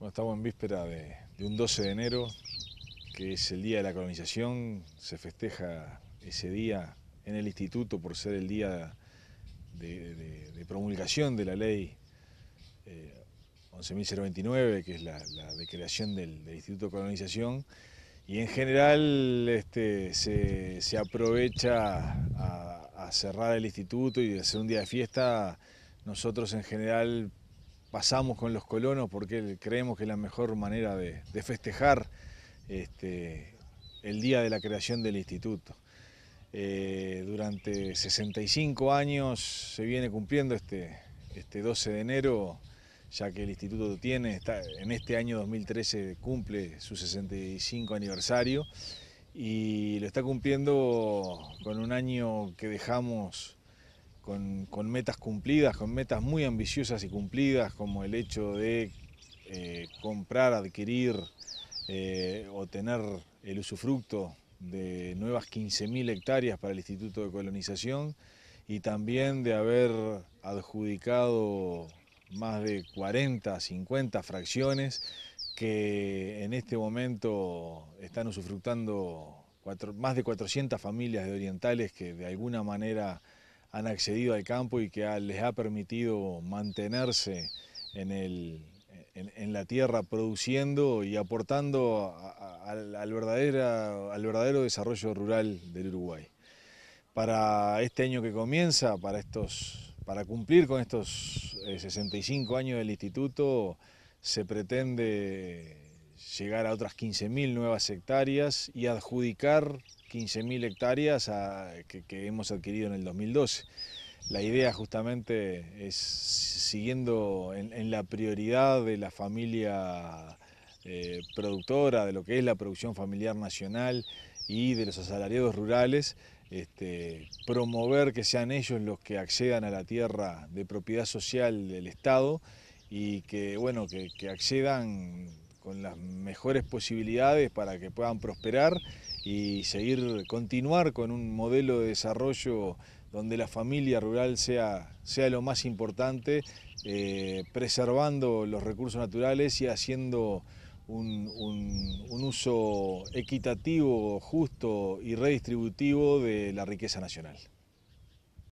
Bueno, estamos en víspera de, un 12 de enero, que es el día de la colonización. Se festeja ese día en el instituto por ser el día de, promulgación de la ley 11.029, eh, que es la, la del, Instituto de Colonización. Y en general este, se, aprovecha a, cerrar el instituto y hacer un día de fiesta. Nosotros en general pasamos con los colonos porque creemos que es la mejor manera de, festejar este, el día de la creación del instituto. Eh, durante 65 años se viene cumpliendo este, 12 este de enero, ya que el instituto tiene, en este año 2013 cumple su 65 aniversario y lo está cumpliendo con un año que dejamos con, metas cumplidas, con metas muy ambiciosas y cumplidas, como el hecho de eh, comprar, adquirir eh, o tener el usufructo de nuevas 15.000 hectáreas para el Instituto de Colonización y también de haber adjudicado más de 40, 50 fracciones que en este momento están usufructando más de 400 familias de orientales que de alguna manera han accedido al campo y que les ha permitido mantenerse en, en, la tierra produciendo y aportando al, verdadera, al verdadero desarrollo rural del Uruguay. Para este año que comienza, para, estos, para cumplir con estos 65 eh, años del instituto, se pretende llegar a otras 15.000 nuevas hectáreas y adjudicar 15.000 hectáreas que, hemos adquirido en el 2012. La idea justamente es siguiendo en, la prioridad de la familia eh, productora, de lo que es la producción familiar nacional y de los asalariados rurales, este, promover que sean ellos los que accedan a la tierra de propiedad social del Estado y que, bueno, que accedan con las mejores posibilidades para que puedan prosperar y seguir, continuar con un modelo de desarrollo donde la familia rural sea, lo más importante, eh, preservando los recursos naturales y haciendo un uso equitativo, justo y redistributivo de la riqueza nacional.